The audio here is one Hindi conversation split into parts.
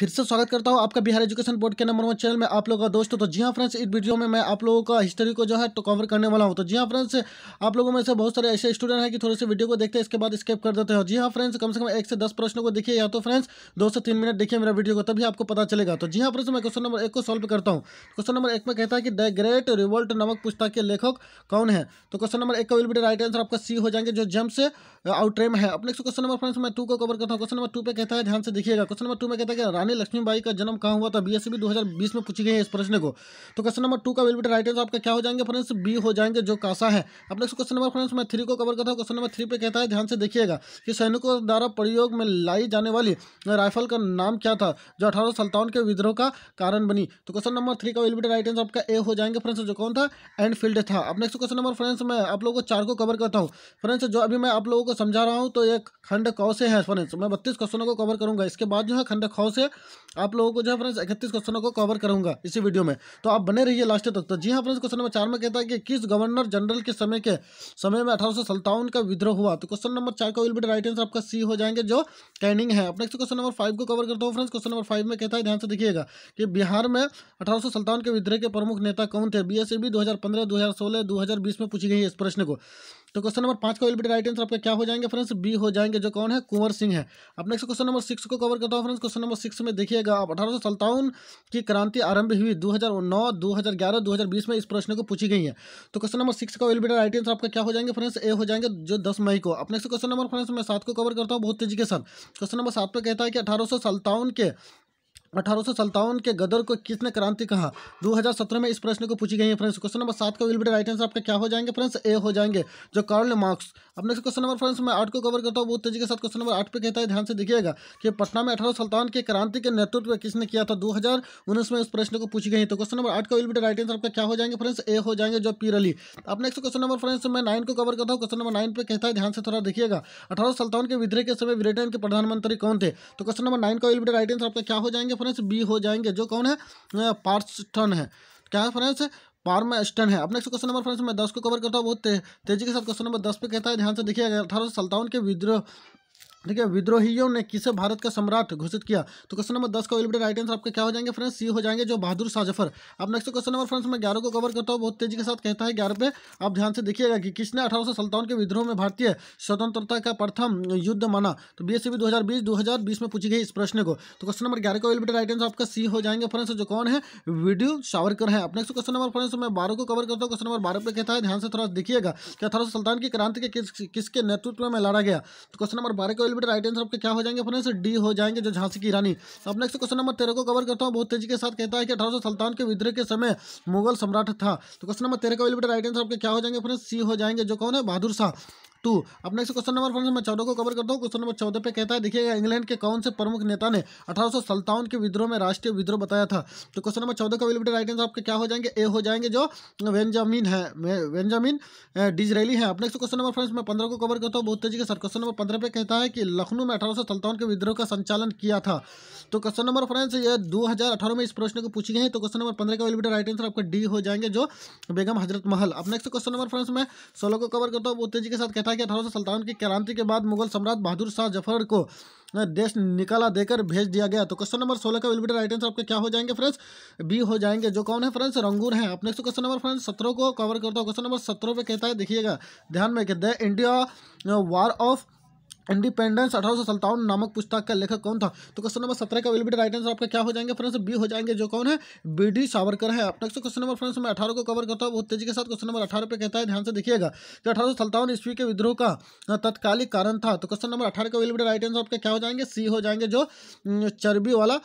फिर से स्वागत करता हूँ आपका बिहार एजुकेशन बोर्ड के नंबर वन चैनल में आप लोगों का दोस्तों तो जी हाँ फ्रेंड्स इस वीडियो में मैं आप लोगों का हिस्ट्री को जो है तो कवर करने वाला हूँ तो जी हाँ फ्रेंड्स आप लोगों में से बहुत सारे ऐसे स्टूडेंट हैं कि थोड़े से वीडियो को देखते हैं इसके बाद स्केप कर देते हो जी हाँ फ्रेंड्स कम से कम एक से दस प्रश्नों को देखिए या तो फ्रेंड्स दो से तीन मिनट देखिए मेरा वीडियो को तभी आपको पता चलेगा तो जी हाँ फ्रेंड्स मैं क्वेश्चन नंबर एक को सॉल्व करता हूँ क्वेश्चन नंबर एक में कहता है कि द ग्रेट रिवोल्ट नमक पुस्तक के लेखक कौन है तो क्वेश्चन नंबर एक का विल बी राइट आंसर आपका सी हो जाएंगे जो जम से आउट्रेम uh, है अपने क्वेश्चन नंबर फ्रेंड्स मैं टू को कवर करता हूँ क्वेश्चन नंबर टू पर कहता है ध्यान से देखिएगा क्वेश्चन नंबर टू में कहता है रानी रानी लक्ष्मीबाई का जन्म कहाँ हुआ था बी एस सी में पूछी गई है इस प्रश्न को तो क्वेश्चन नंबर टू का विल बी राइट आंसर आपका क्या हो जाएंगे फ्रेंड्स बी हो जाएंगे जो कासा है अब नेक्स्ट क्वेश्चन नंबर फ्रेंड्स मैं थ्री को कवर करता हूँ क्वेश्चन नंबर थ्री पे कहता है ध्यान से देखिएगा कि सैनिकों द्वारा प्रयोग में लाई जाने वाली राइफल का नाम क्या था जो अठारह के विद्रोह का कारण बनी तो क्वेश्चन नंबर थ्री का विल बी राइट आंसर आपका ए हो जाएंगे फ्रेंड्स जो कौन था एनफील्ड था अब नेक्स्ट क्वेश्चन नंबर फ्रेंड्स मैं आप लोगों को चार को कवर करता हूँ फ्रेंड्स जो अभी मैं आप लोगों को समझा रहा हूँ तो एक खंड कौ से है फ्रेंड्स मैं बत्तीस क्वेश्चनों को कवर करूंगा इसके बाद जो है खंड खौ से आप लोगों को जो है फ्रेंड्स इकतीस क्वेश्चनों को कवर करूंगा इसी वीडियो में तो आप बने रहिए लास्ट तक तो जी हाँ फ्रेंड्स क्वेश्चन नंबर चार में कहता है कि किस गवर्नर जनरल के समय के समय में अठारह का विद्रोह हुआ तो क्वेश्चन नंबर चार का विल बी राइट आंसर आपका सी हो जाएंगे जो कैनिंग है अपने क्वेश्चन नंबर फाइव को कवर करता हूँ फ्रेंड्स क्वेश्चन नंबर फाइव में कहता है ध्यान से देखिएगा कि बिहार में अठारह के विद्रोह के प्रमुख नेता कौन थे बी एस ए बी दो में पूछी गई है इस प्रश्न को तो क्वेश्चन नंबर पाँच का विल बी राइट आंसर आपका क्या हो जाएंगे फ्रेंड्स बी हो जाएंगे जो कौन है कुंवर सिंह है अब नेक्स्ट क्वेश्चन नंबर सिक्स को कवर करता हूँ फ्रेंड्स क्वेश्चन नंबर सिक्स में देखिएगा आप अठारह की क्रांति आरंभ हुई दो हज़ार नौ दो हज़ार ग्यारह दो हज़ार बीस में इस प्रश्न को पूछी गई है तो क्वेश्चन नंबर सिक्स का विल बी राइट आंसर आपका क्या हो जाएंगे फ्रेंड्स ए हो जाएंगे जो दस मई को अब नेक्स्ट क्वेश्चन नंबर फ्रेंड्स मैं सात को कवर करता हूँ बहुत तेजी के साथ क्वेश्चन नंबर सात पर कहता है कि अठारह के अठारह के गदर को किसने क्रांति कहा 2017 में इस प्रश्न को पूछी गई है फ्रेंड्स क्वेश्चन नंबर सात का विल बी राइट आंसर आपका क्या हो जाएंगे फ्रेंड्स ए हो जाएंगे जो कार्ल मार्क्स अब नेक्स्ट क्वेश्चन नंबर फ्रेंड्स मैं आठ को कवर करता हूँ बहुत तेजी के साथ क्वेश्चन नंबर आठ पे कहता है ध्यान से देखिएगा कि पटना में अठारह की क्रांति के नेतृत्व किसने किया था दो में इस प्रश्न को पूछी गई तो क्वेश्चन नंबर आठ का विल बी राइट आंसर आपका क्या हो जाएंगे फ्रेंड्स ए हो जाएंगे जो पीर e। अली अब नेक्स्ट क्वेश्चन नंबर फ्रेंड्स मैं नाइन को कवर करता हूँ क्वेश्चन नंबर नाइन पर कहता है ध्यान से थोड़ा देखिएगा अठारह के विद्रह के समय ब्रिटेन के प्रधानमंत्री कौन थे तो क्वेश्चन नंबर नाइन का विल बी राइट आंसर आपका क्या हो जाएंगे फ्रेंड्स बी हो जाएंगे जो कौन है पार्सटन है क्या है फ्रेंड्स पार्मेस्टन है अब नेक्स्ट क्वेश्चन नंबर फ्रेंड्स मैं दस को कवर करता हूँ बहुत तेजी के साथ क्वेश्चन नंबर दस पे कहता है ध्यान से देखिए अठारह सौ सत्तावन के विद्रोह ठीक है विद्रोहियों ने किसे भारत का सम्राट घोषित किया तो क्वेश्चन नंबर दस का एलिमिनेट राइट आंसर आपके क्या हो जाएंगे फ्रेंड्स सी हो जाएंगे जो बहादुर शाह जफर अब नेक्स्ट क्वेश्चन नंबर फ्रेंड्स मैं ग्यारह को कवर करता हूँ बहुत तेजी के साथ कहता है ग्यारह पे आप ध्यान से देखिएगा कि किसने अठारह के विद्रोह में भारतीय स्वतंत्रता का प्रथम युद्ध माना तो बी एस सी में पूछी गई इस प्रश्न को तो क्वेश्चन नंबर ग्यारह का एलिमिनेट राइट आंसर आपका सी हो जाएंगे फ्रेंड्स जो कौन है वीडियो सावरकर है अब नेक्स्ट क्वेश्चन नंबर फ्रेंड्स मैं बारह को कवर करता हूँ क्वेश्चन नंबर बारह पे कहता है ध्यान से थोड़ा देखिएगा कि अठारह की क्रांति के किसके नेतृत्व में लड़ा गया तो क्वेश्चन नंबर बारह विल बी राइट आंसर आपके क्या हो जाएंगे फ्रेंड्स डी हो जाएंगे जो झांसी की रानी अब नेक्स्ट क्वेश्चन नंबर तेरह को कवर करता हूँ बहुत तेजी के साथ कहता है कि अठारह के विद्रोह के समय मुगल सम्राट था तो क्वेश्चन नंबर तेरह का विल बी राइट आंसर आपके क्या हो जाएंगे फ्रेंड्स सी हो जाएंगे जो कौन है बहादुर शाह टू अब नेक्स्ट क्वेश्चन नंबर फ्रेंड्स मैं चौदह को कवर करता हूँ क्वेश्चन नंबर चौदह पे कहता है देखिएगा इंग्लैंड के कौन से प्रमुख नेता ने अठारह के विद्रोह में राष्ट्रीय विद्रोह बताया था तो क्वेश्चन नंबर चौदह का अवेलेबल राइट आंसर आपके क्या हो जाएंगे ए हो जाएंगे जो वेंजामिन है वेंजामिन डिजरेली है अब नेक्स्ट क्वेश्चन नंबर फ्रेंड्स मैं पंद्रह को कवर करता हूँ बहुत तेजी के सर क्वेश्चन नंबर पंद्रह पे कहता है कि लखनऊ में अठारह के विद्रोह का संचालन किया था तो क्वेश्चन नंबर फ्रेंड्स ये दो में इस प्रश्न को पूछे गए तो क्वेश्चन नंबर पंद्रह का अवेलेबल राइट आंसर आपका डी हो जाएंगे जो बेगम हजरत महल अब नेक्स्ट क्वेश्चन नंबर फ्रेंड्स मैं सोलह को कवर करता हूँ बहुत तेजी के साथ कहता था कि अठारह सौ की क्रांति के बाद मुगल सम्राट बहादुर शाह जफर को देश निकाला देकर भेज दिया गया तो क्वेश्चन नंबर सोलह का विल बी राइट आंसर आपके क्या हो जाएंगे फ्रेंड्स बी हो जाएंगे जो कौन है फ्रेंड्स रंगून है आप नेक्स्ट क्वेश्चन नंबर फ्रेंड्स सत्रह को कवर करता हूँ क्वेश्चन नंबर सत्रह पे कहता है देखिएगा ध्यान में कि the India war of independence अठारह नामक पुस्तक का लेखक कौन था तो क्वेश्चन नंबर सत्रह का विल बी राइट आंसर आपका क्या हो जाएंगे फ्रेंड्स बी हो जाएंगे जो कौन है बी डी सावरकर है नेक्स्ट क्वेश्चन नंबर फ्रेंड्स मैं अठारह को कवर करता हूँ बहुत तेजी के साथ क्वेश्चन नंबर अठारह पे कहता है ध्यान से देखिएगा कि अठारह ईस्वी के विद्रोह का तत्कालिक कारण था तो क्वेश्चन नंबर अठारह का विल बी राइट आंसर आपका क्या हो जाएंगे सी हो जाएंगे जो चर्बी वाला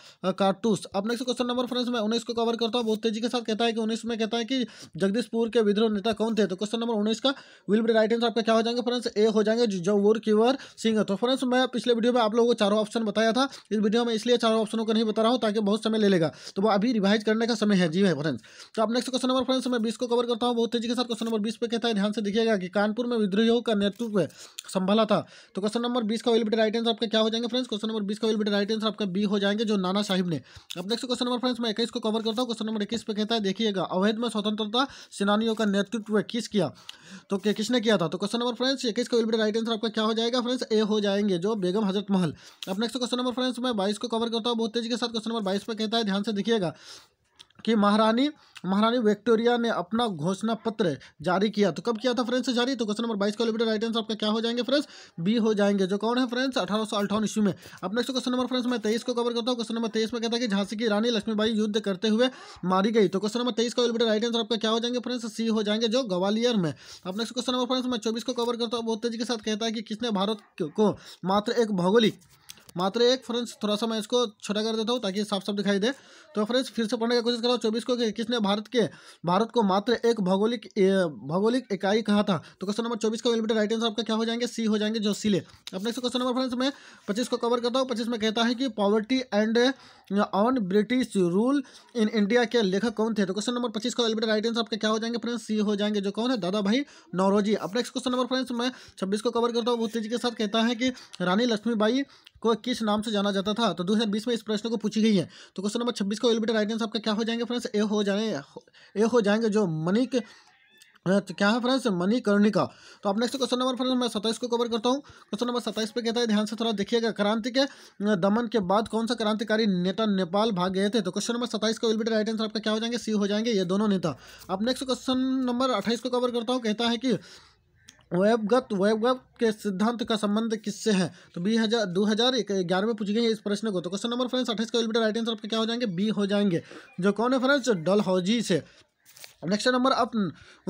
कार्टूस अब नेक्स्ट क्वेश्चन नंबर फ्रेंड्स मैं उन्नीस को कवर करता हूँ बहुत तेजी के साथ कहता है कि उन्नीस में कहता है कि जगदीशपुर के विद्रोह नेता कौन थे तो क्वेश्चन नंबर उन्नीस का विल बी राइट आंसर आपका क्या हो जाएंगे फ्रेंड्स ए हो जाएंगे जौर किवर सिंह देखेंगे तो फ्रेंड्स मैं पिछले वीडियो में आप लोगों को चारों ऑप्शन बताया था इस वीडियो में इसलिए चारों ऑप्शनों को नहीं बता रहा हूँ ताकि बहुत समय ले लेगा तो वो अभी रिवाइज करने का समय है जी है फ्रेंड्स तो आप नेक्स्ट क्वेश्चन नंबर फ्रेंड्स मैं बीस को कवर करता हूँ बहुत तेजी के साथ क्वेश्चन नंबर बीस पर कहता है ध्यान से देखिएगा कि कानपुर में विद्रोहियों का नेतृत्व संभाला था तो क्वेश्चन नंबर बीस का वेलबिटेड राइट आंसर आपका क्या हो जाएंगे फ्रेंड्स क्वेश्चन नंबर बीस का वेलबिटेड राइट आंसर आपका बी हो जाएंगे जो नाना साहिब ने अब नेक्स्ट क्वेश्चन नंबर फ्रेंड्स मैं इक्कीस को कवर करता हूँ क्वेश्चन नंबर इक्कीस पर कहता है देखिएगा अवैध में स्वतंत्रता सेनानियों का नेतृत्व किस किया तो किसने किया था तो क्वेश्चन नंबर फ्रेंड्स इक्कीस का वेलबिटेड राइट आंसर आपका क्या हो जाएगा फ्रेंड्स ए हो जाएंगे जो बेगम हजरत महल अब नेक्स्ट क्वेश्चन नंबर फ्रेंड्स मैं बाईस को कवर करता हूँ बहुत तेजी के साथ क्वेश्चन नंबर बाईस पर कहता है ध्यान से देखिएगा कि महारानी महारानी विक्टोरिया ने अपना घोषणा पत्र जारी किया तो कब किया था फ्रेंड्स जारी तो क्वेश्चन नंबर बाईस का लिमिटेड राइट आंसर आपका क्या हो जाएंगे फ्रेंड्स बी हो जाएंगे जो कौन है फ्रेंड्स अठारह सौ अठावन ईस्वी में अब नेक्स्ट क्वेश्चन नंबर फ्रेंड्स मैं तेईस को कवर करता हूँ क्वेश्चन नंबर तेईस में कहता है कि झांसी की रानी लक्ष्मीबाई युद्ध करते हुए मारी गई तो क्वेश्चन नंबर तेईस का लिमिटेड राइट आंसर आपका क्या हो जाएंगे फ्रेंड्स सी हो जाएंगे जो ग्वालियर में अब नेक्स्ट क्वेश्चन नंबर फ्रेंड्स मैं चौबीस को कवर करता हूँ बहुत तेजी के साथ कहता है कि किसने भारत को मात्र एक भौगोलिक मात्र एक फ्रेंड्स थोड़ा सा मैं इसको छोटा कर देता हूँ ताकि साफ साफ दिखाई दे तो फ्रेंड्स फिर से पढ़ने की कोशिश करो चौबीस को कि किसने भारत के भारत को मात्र एक भौगोलिक भौगोलिक इकाई कहा था तो क्वेश्चन नंबर चौबीस का विल राइट आंसर आपका क्या हो जाएंगे सी हो जाएंगे जो सिले अपने क्वेश्चन नंबर फ्रेंड्स मैं पच्चीस को कवर करता हूँ पच्चीस में कहता है कि poverty and un British rule in India के लेखक कौन थे तो क्वेश्चन नंबर पच्चीस का एलिबेट राइट आंसर आपके क्या हो जाएंगे फ्रेंड्स सी हो जाएंगे जो कौन है दादा भाई नौरोजी अब नेक्स्ट क्वेश्चन नंबर फ्रेंड्स मैं छब्बीस को कवर करता हूँ बहुत तेजी के साथ कहता है कि रानी लक्ष्मीबाई को किस नाम से जाना जाता था तो दो में इस प्रश्न को पूछी गई है तो क्वेश्चन नंबर छब्बीस का एलिवेटर राइट आंसर आपका क्या हो जाएंगे फ्रेंड्स ए हो जाए ए हो जाएंगे जो मनिक तो क्या है फ्रेंड्स मनी कर्णिका तो आप नेक्स्ट क्वेश्चन नंबर फ्रेंड्स मैं सत्ताईस को कवर करता हूँ क्वेश्चन नंबर सत्ताईस पे कहता है ध्यान से थोड़ा देखिएगा क्रांति के दमन के बाद कौन सा क्रांतिकारी नेता नेपाल भाग गए थे तो क्वेश्चन नंबर सत्ताईस का विलबिटर राइट आंसर आपका क्या हो जाएंगे सी हो जाएंगे ये दोनों नेता आप नेक्स्ट क्वेश्चन नंबर अट्ठाईस को कवर करता हूँ कहता है कि वैवगत वैवगत के सिद्धांत का संबंध किससे है तो बी हजार दो हजार ग्यारह में पूछ है इस प्रश्न को तो क्वेश्चन नंबर फ्रेंड्स अट्ठाईस का राइट आंसर आपके क्या हो जाएंगे बी हो जाएंगे जो कौन है फ्रेंड्स डलहौजी से अब नेक्स्ट नंबर अब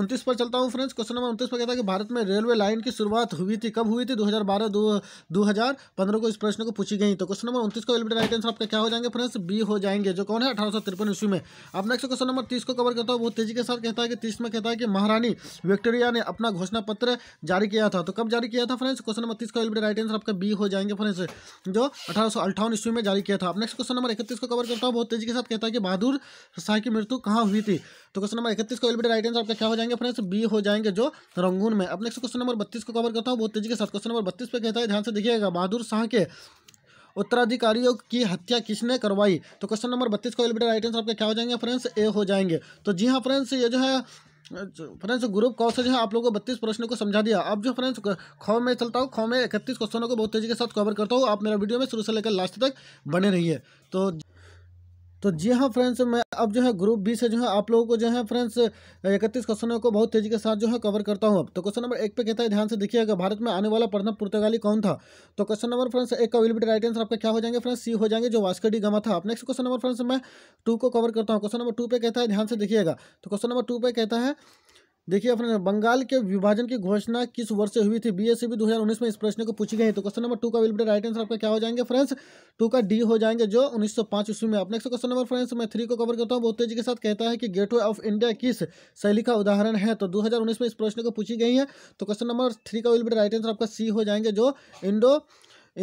उनतीस पर चलता हूँ फ्रेंड्स क्वेश्चन नंबर उनतीस पर कहता है कि भारत में रेलवे लाइन की शुरुआत हुई थी कब हुई थी 2012 2015 को इस प्रश्न को पूछी गई तो क्वेश्चन नंबर उनतीस को एलिमिनेट राइट आंसर आपके क्या हो जाएंगे फ्रेंड्स बी हो जाएंगे जो कौन है अठारह ईस्वी में अब नेक्स्ट क्वेश्चन नंबर तीस को कवर करता हूँ बहुत तेजी के साथ कहता है कि तीस में कहता है कि महारानी विक्टोरिया ने अपना घोषणा पत्र जारी किया था तो कब जारी किया था फ्रेंड्स क्वेश्चन नंबर तीस का एलिमिनेट राइट आंसर आपका बी हो जाएंगे फ्रेंड्स जो अठारह ईस्वी में जारी किया था अब नेक्स्ट क्वेश्चन नंबर इकतीस को कवर करता हूँ बहुत तेजी के साथ कहता है कि बहादुर शाह की मृत्यु कहाँ हुई थी तो क्वेश्चन नंबर बत्तीस को एलिवेटर राइट आंसर आपका क्या हो जाएंगे फ्रेंड्स बी हो जाएंगे जो रंगून में अब नेक्स्ट क्वेश्चन नंबर बत्तीस को कवर करता हूँ बहुत तेजी के साथ क्वेश्चन नंबर बत्तीस पे कहता है ध्यान से देखिएगा बहादुर शाह के उत्तराधिकारियों की हत्या किसने करवाई तो क्वेश्चन नंबर बत्तीस को एलिवेटर राइट आंसर आपके क्या हो जाएंगे फ्रेंड्स ए हो जाएंगे तो जी हाँ फ्रेंड्स ये जो है फ्रेंड्स ग्रुप कौ से जो है आप लोगों को बत्तीस प्रश्नों को समझा दिया अब जो फ्रेंड्स खो में चलता हूँ खो में इकतीस क्वेश्चनों को बहुत तेजी के साथ कवर करता हूँ आप मेरा वीडियो में शुरू से लेकर लास्ट तक बने रहिए तो तो जी हाँ फ्रेंड्स मैं अब जो है ग्रुप बी से जो है आप लोगों को जो है फ्रेंड्स इकतीस क्वेश्चनों को बहुत तेजी के साथ जो है कवर करता हूँ अब तो क्वेश्चन नंबर एक पे कहता है ध्यान से देखिएगा भारत में आने वाला प्रथम पुर्तगाली कौन था तो क्वेश्चन नंबर फ्रेंड्स एक का विल बी राइट आंसर आपका क्या हो जाएंगे फ्रेंड्स सी हो जाएंगे जो वास्को डी गमा था नेक्स्ट क्वेश्चन नंबर फ्रेंड्स मैं टू को कवर करता हूँ क्वेश्चन नंबर टू पे कहता है ध्यान से देखिएगा तो क्वेश्चन नंबर टू पे कहता है देखिए अपने बंगाल के विभाजन की घोषणा किस वर्ष से हुई थी बीएससी भी 2019 में इस प्रश्न को पूछी गई तो क्वेश्चन नंबर टू का विल बी राइट आंसर आपका क्या हो जाएंगे फ्रेंड्स टू का डी हो जाएंगे जो 1905 ईस्वी में आप नेक्स्ट क्वेश्चन नंबर फ्रेंड्स मैं थ्री को कवर करता हूँ बहुत तेजी के साथ कहता है कि वे ऑफ इंडिया किस शैली का उदाहरण है तो दो में इस प्रश्न को पूछी गई है तो क्वेश्चन नंबर थ्री का विल बी राइट आंसर आपका सी हो जाएंगे जो इंडो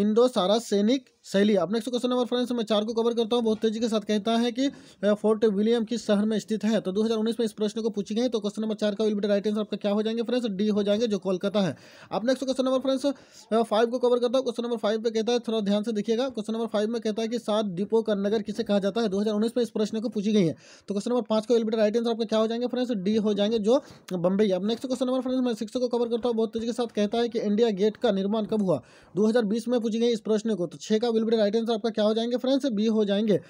इंडो सारा सैनिक शैली अब नेक्स्ट क्वेश्चन नंबर फ्रेंड्स मैं चार को कवर करता हूँ बहुत तेजी के साथ कहता है कि फोर्ट विलियम किस शहर में स्थित है तो 2019 में इस प्रश्न को पूछी गई तो क्वेश्चन नंबर चार का विल बी राइट आंसर आपका क्या हो जाएंगे फ्रेंड्स डी हो जाएंगे जो कोलकाता है अब next question number friends five को कवर करता हूँ क्वेश्चन नंबर फाइव पर कहता है थोड़ा ध्यान से देखिएगा क्वेश्चन नंबर फाइव में कहता है कि सात डिपो का नगर किसे कहा जाता है दो में इस प्रश्न को पूछी गई है तो क्वेश्चन नंबर पाँच का विल बी राइट आंसर आपका क्या हो जाएंगे फ्रेंड्स डी हो जाएंगे जो बम्बई अब नेक्स्ट क्वेश्चन नंबर फ्रेंड्स मैं सिक्स को कवर करता हूँ बहुत तेजी के साथ कहता है कि इंडिया गेट का निर्माण कब हुआ दो में पूछी गई इस प्रश्न को तो छः का विल बी राइट आंसर आपका क्या हो जाएंगे फ्रेंड्स बी हो जाएंगे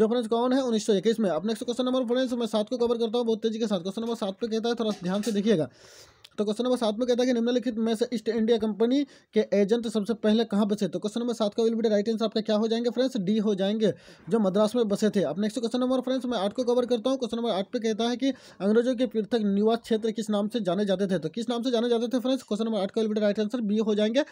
जो फ्रेंड्स कौन है उन्नीस सौ इक्कीस में अब नेक्स्ट क्वेश्चन नंबर फ्रेंड्स मैं सात को कवर करता हूँ बहुत तेजी के साथ क्वेश्चन नंबर सात पे कहता है थोड़ा ध्यान से देखिएगा तो क्वेश्चन नंबर सात में कहता है कि निम्नलिखित में से ईस्ट इंडिया कंपनी के एजेंट सबसे पहले कहाँ बसे तो क्वेश्चन नंबर सात का विल बी राइट आंसर आपके क्या हो जाएंगे फ्रेंड्स डी हो जाएंगे जो मद्रास में बसे थे अब नेक्स्ट क्वेश्चन नंबर फ्रेंड्स मैं आठ को कवर करता हूँ क्वेश्चन नंबर आठ पे कहता है कि अंग्रेजों के पृथक निवास क्षेत्र किस नाम से जाने जाते थे तो किस नाम से जाने जाते थे फ्रेंड्स क्वेश्चन नंबर आठ का will be right answer B हो जाएंगे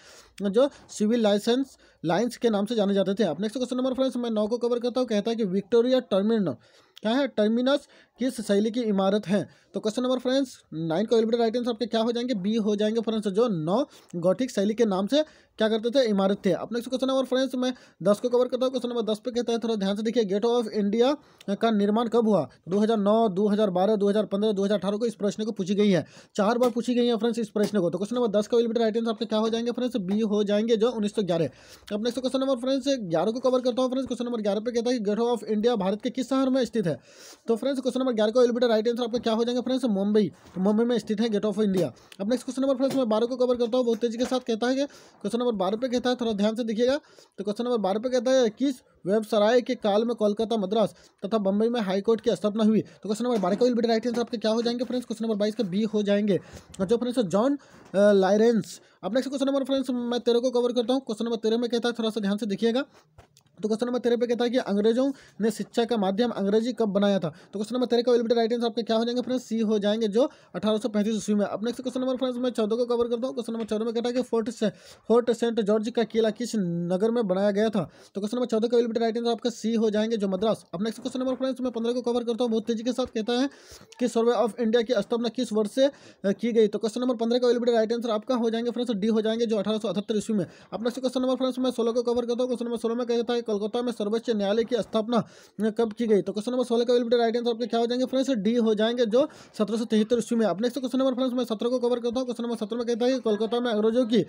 जो सिविल लाइसेंस लाइन्स के नाम से जाने जाते थे अब नेक्स्ट क्वेश्चन नंबर फ्रेंड्स मैं नौ को कवर करता हूँ कहता है कि विक्टोरिया टर्मिनल क्या है टर्मिनस किस शैली की इमारत है तो क्वेश्चन नंबर फ्रेंड्स नाइन को राइट आंसर आपके क्या हो जाएंगे बी हो जाएंगे फ्रेंड्स जो नौ गौठिक शैली के नाम से क्या करते थे इमारत थे अपने नेक्स्ट क्वेश्चन नंबर फ्रेंड्स मैं दस को कवर करता हूँ क्वेश्चन नंबर दस पे कहता है थोड़ा ध्यान से देखिए गेट ऑफ इंडिया का निर्माण कब हुआ 2009 2012 2015 2018 को इस प्रश्न को पूछी गई है चार बार पूछी गई है फ्रेंड्स इस प्रश्न को तो क्वेश्चन नंबर दस का एलिबेटर राइट आंसर आपके क्या हो जाएंगे फ्रेंड्स बी हो जाएंगे जो उन्नीस सौ अब नेक्स्ट क्वेश्चन नंबर फ्रेंड्स ग्यारह को कवर करता हूँ फ्रेंड्स क्वेश्चन नंबर ग्यारह पे कहता है गेट ऑफ इंडिया भारत के किस शहर में स्थित स्थित है तो फ्रेंड्स क्वेश्चन नंबर ग्यारह को एल बेटा राइट आंसर आपका क्या हो जाएंगे फ्रेंड्स मुंबई तो मुंबई में स्थित है गेट ऑफ इंडिया अब नेक्स्ट क्वेश्चन नंबर फ्रेंड्स मैं बारह को कवर करता हूँ बहुत तेजी के साथ कहता है क्वेश्चन नंबर बारह पे कहता है थोड़ा ध्यान से देखिएगा तो क्वेश्चन नंबर बारह पे कहता है किस वेबसराय के काल में कोलकाता मद्रास तथा बंबई में हाईकोर्ट की स्थापना हुई तो क्वेश्चन नंबर बारह का बिल्ड राइट आंसर आपके क्या हो जाएंगे फ्रेंड्स क्वेश्चन नंबर बाईस का बी हो जाएंगे जो फ्रेंड्स जॉन लाइरेंस अब नेक्स्ट क्वेश्चन नंबर फ्रेंड्स मैं तेरह को कवर करता हूँ क्वेश्चन नंबर तेरह में कहता है थोड़ा सा ध्यान से देखिएगा तो क्वेश्चन नंबर तेरह पे कहता है कि अंग्रेजों ने शिक्षा का माध्यम अंग्रेजी कब बनाया था तो क्वेश्चन नंबर तेरह का विल राइट आंसर आपके क्या हो जाएंगे फ्रेंड्स सी हो जाएंगे जो अठारह सौ पैंतीस ईस्वी में अब नेक्स्ट क्वेश्चन नंबर फ्रेंड्स मैं चौदह को कवर करता हूँ क्वेश्चन नंबर चौदह में कहता है कि फोर्ट से फोर्ट सेंट जॉर्ज का किला किस नगर में बनाया गया था तो क्वेश्चन नंबर चौदह का विल राइट आंसर आपका सी हो जाएंगे जो मद्रास अब नेक्स्ट क्वेश्चन नंबर फ्रेंड्स मैं पंद्रह को कवर करता हूँ बहुत तेजी के साथ कहता है कि सर्वे ऑफ इंडिया की स्थापना किस वर्ष से की गई तो क्वेश्चन नंबर पंद्रह का विल राइट आंसर आपका हो जाएंगे फ्रेंड्स डी हो जाएंगे जो अठारह सौ अठहत्तर ईस्वी में अब नेक्स्ट क्वेश्चन नंबर फ्रेंड्स मैं सोलह को कवर करता हूँ क्वेश्चन नंबर सोलह में कहता है कोलकाता में सर्वोच्च न्यायालय की स्थापना कब की गई तो क्वेश्चन नंबर सोलह का विल राइट आंसर आपके क्या हो जाएंगे फ्रेंड्स डी हो जाएंगे जो सत्रह सौ तिहत्तर ईस्वी में अपने क्वेश्चन नंबर फ्रेंड्स मैं सत्रह को कवर करता हूँ क्वेश्चन नंबर सत्रह में कहता है कि कोलकाता में अंग्रेजों की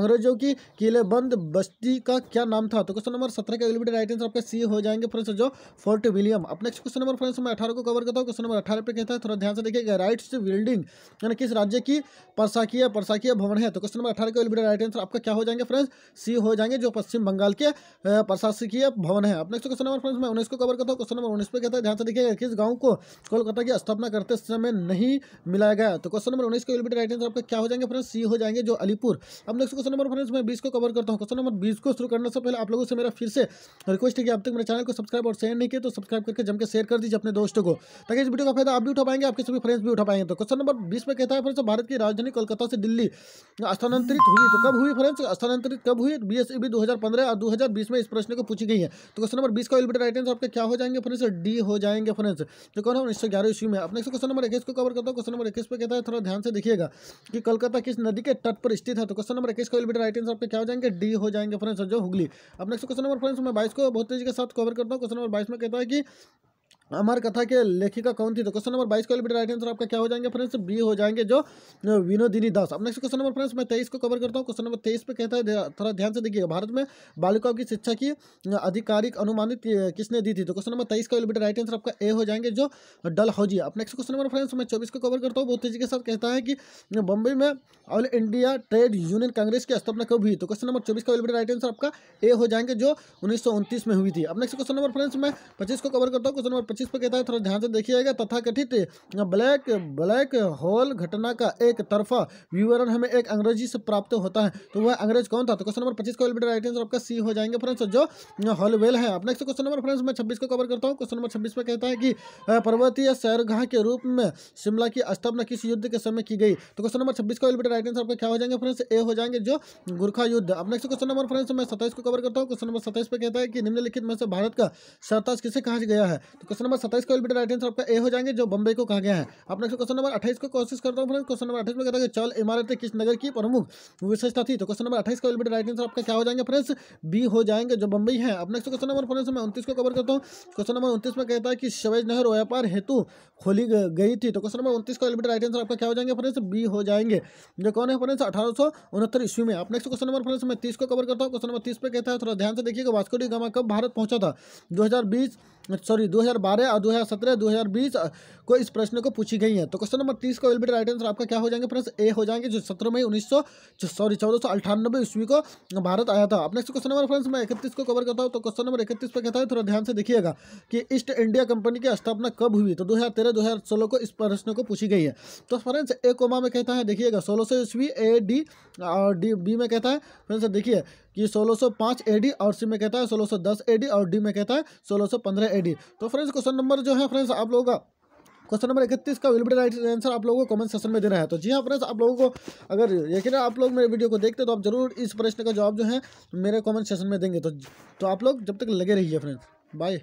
अंग्रेजों की किलेबंद बस्ती का क्या नाम था तो क्वेश्चन नंबर सत्रह का विल राइट आंसर आपके सी हो जाएंगे फ्रेंड्स जो फोर्ट विलियम अपने क्वेश्चन नंबर फ्रेंड्स मैं अठारह को कवर करता हूँ क्वेश्चन नंबर अठारह पर कहता है थोड़ा ध्यान से देखिएगा राइट्स बिल्डिंग यानी किस राज्य की परसाकीय परसाकीय भवन है तो क्वेश्चन नंबर अठारह का राइट आंसर आपका क्या हो जाएंगे फ्रेंड्स सी हो जाएंगे जो पश्चिम बंगाल के प्रशासकीय भवन है अपने क्वेश्चन नंबर फ्रेंड्स मैं उन्नीस को कवर करता हूँ क्वेश्चन नंबर उन्नीस पे कहता है ध्यान से देखिएगा किस गाँव को कोलकाता की स्थापना करते समय नहीं मिलाया गया तो क्वेश्चन नंबर उन्नीस के राइट आंसर आपका क्या हो जाएंगे फ्रेंड्स सी हो जाएंगे जो अलीपुर अब नेक्स्ट क्वेश्चन नंबर फ्रेंड्स मैं बीस को कवर करता हूँ क्वेश्चन नंबर बीस को शुरू करने से पहले आप लोगों से मेरा फिर से रिक्वेस्ट है कि अब तक मेरे चैनल को सब्सक्राइब और शेयर नहीं किया तो सब्सक्राइब करके जमकर शेयर कर दीजिए अपने दोस्तों को ताकि इस वीडियो का फायदा आप भी उठा पाएंगे आपके सभी फ्रेंड्स भी उठा पाएंगे तो क्वेश्चन नंबर बीस में कहता है फ्रेंड्स भारत की राजधानी कोलकाता से दिल्ली स्थानांतरित हुई तो कब हुई फ्रेंड्स स्थानांतरित कब हुई बी एस e दो हज़ार और दो में में इस प्रश्न को पूछी गई है तो क्वेश्चन नंबर बीस का विल राइट आंसर आपके क्या हो जाएंगे फ्रेंड्स डी हो जाएंगे फ्रेंड्स जो तो कौन है उन्नीस ग्यारह ईस्वी में अपने क्वेश्चन नंबर इक्कीस को कवर करता हूँ क्वेश्चन नंबर इक्कीस पर कहता है थोड़ा ध्यान से देखिएगा कि कलकत्ता किस नदी के तट पर स्थित है तो क्वेश्चन नंबर इक्कीस का विल राइट आंसर आपके क्या हो जाएंगे डी हो जाएंगे फ्रेंड्स जो हुगली अपने क्वेश्चन नंबर फ्रेंड्स मैं बाईस को बहुत तेजी के साथ कवर करता हूँ क्वेश्चन नंबर बाईस में कहता है कि अमर कथा के लेखिका कौन थी तो क्वेश्चन नंबर बाईस का राइट आंसर आपका क्या हो जाएंगे फ्रेंड्स बी हो जाएंगे जो विनोदिनी दास अब नेक्स्ट क्वेश्चन नंबर फ्रेंड्स मैं तेईस को कवर करता हूँ क्वेश्चन नंबर तेईस पे कहता है थोड़ा ध्यान से देखिएगा भारत में बालिकाओं की शिक्षा की आधिकारिक अनुमानित किसने दी थी तो क्वेश्चन नंबर तेईस का राइट आंसर आपका ए हो जाएंगे जो डल हौजी अब नेक्स्ट क्वेश्चन नंबर फ्रेंड्स मैं चौबीस को कवर करता हूँ बहुत तेजी के साथ कहता है कि बम्बई में All India Trade Union Congress की स्थापना कब हुई तो क्वेश्चन नंबर चौबीस का राइट आंसर आपका ए हो जाएंगे जो उन्नीस में हुई थी अब नेक्स्ट क्वेश्चन नंबर फ्रेंड्स मैं पच्चीस को कवर करता हूँ क्वेश्चन नंबर चीज़ पर कहता है थोड़ा ध्यान से देखिएगा तथा कथित ब्लैक ब्लैक होल घटना का एक तरफा विवरण हमें एक अंग्रेजी से प्राप्त होता है तो वह अंग्रेज कौन था तो क्वेश्चन नंबर पच्चीस का ऑलरेडी राइट आंसर आपका सी हो जाएंगे फ्रेंड्स जो हॉलवेल है आप नेक्स्ट क्वेश्चन नंबर फ्रेंड्स मैं छब्बीस को कवर करता हूँ क्वेश्चन नंबर छब्बीस में कहता है कि पर्वतीय सैरगाह के रूप में शिमला की स्थापना किस युद्ध के समय की गई तो क्वेश्चन नंबर छब्बीस का ऑलरेडी राइट आंसर आपका क्या हो जाएंगे फ्रेंड्स ए हो जाएंगे जो गुरखा युद्ध अब नेक्स्ट क्वेश्चन नंबर फ्रेंड्स मैं सत्ताईस को कवर करता हूँ क्वेश्चन नंबर सत्ताईस पर कहता है कि निम्नलिखित में से भारत का सरताज किसे कहा गया है तो क्वेश्चन नंबर सत्ताईस का बिल्कुल राइट आंसर आपका ए हो जाएंगे जो बंबई को कहा गया है अब नेक्स्ट क्वेश्चन नंबर अट्ठाईस को कोशिश करता हूँ फ्रेंड्स क्वेश्चन नंबर अठाईस में कहता है चल इमारत किस नगर की प्रमुख विशेषता थी तो क्वेश्चन नंबर अट्ठाईस का बिल्कुल राइट आंसर आपका क्या हो जाएंगे फ्रेंड्स बी हो जाएंगे जो बंबई है अब नेक्स्ट क्वेश्चन नंबर फ्रेंड्स मैं उन्तीस को कवर करता हूँ क्वेश्चन नंबर उन्तीस में कहता है कि शवेज नहर व्यापार हेतु खोली गई थी तो क्वेश्चन नंबर उन्तीस का बिल्कुल राइट आंसर आपका क्या हो जाएंगे फ्रेंड्स बी हो जाएंगे जो कौन है फ्रेंड्स अठारह ईस्वी में अब नेक्स्ट क्वेश्चन नंबर फ्रेंड्स मैं तीस को कवर करता हूँ क्वेश्चन नंबर तीस पर कहता है थोड़ा ध्यान से देखिएगा वास्को डी गामा कब भारत पहुंचा था 2020 सॉरी 2012 और 2017 2020 को इस प्रश्न को पूछी गई है तो क्वेश्चन नंबर तीस का विल बी राइट आंसर आपका क्या हो जाएंगे फ्रेंड्स ए हो जाएंगे जो सत्रह मई उन्नीस सॉरी चौदह सौ अठानबे ईस्वी को भारत आया था अब नेक्स्ट क्वेश्चन नंबर फ्रेंड्स मैं इकतीस को कवर करता हूँ तो क्वेश्चन नंबर इकतीस पर कहता है थोड़ा ध्यान से देखिएगा कि ईस्ट इंडिया कंपनी की स्थापना कब हुई तो दो हजार को इस प्रश्न को पूछी गई है तो फ्रेंड्स ए कोमा में कहता है देखिएगा सोलह ईस्वी ए डी और डी बी में कहता है फ्रेंड्स देखिए कि 1605 एडी और सी में कहता है 1610 एडी और डी में कहता है 1615 एडी तो फ्रेंड्स क्वेश्चन नंबर जो है फ्रेंड्स आप लोगों का क्वेश्चन नंबर इकतीस का विल बी राइट आंसर आप लोगों को कमेंट सेक्शन में देना है तो जी हाँ फ्रेंड्स आप लोगों को अगर यकीन आप लोग मेरे वीडियो को देखते तो आप जरूर इस प्रश्न का जवाब जो है मेरे कॉमेंट सेशन में देंगे तो तो आप लोग जब तक लगे रहिए फ्रेंड्स बाय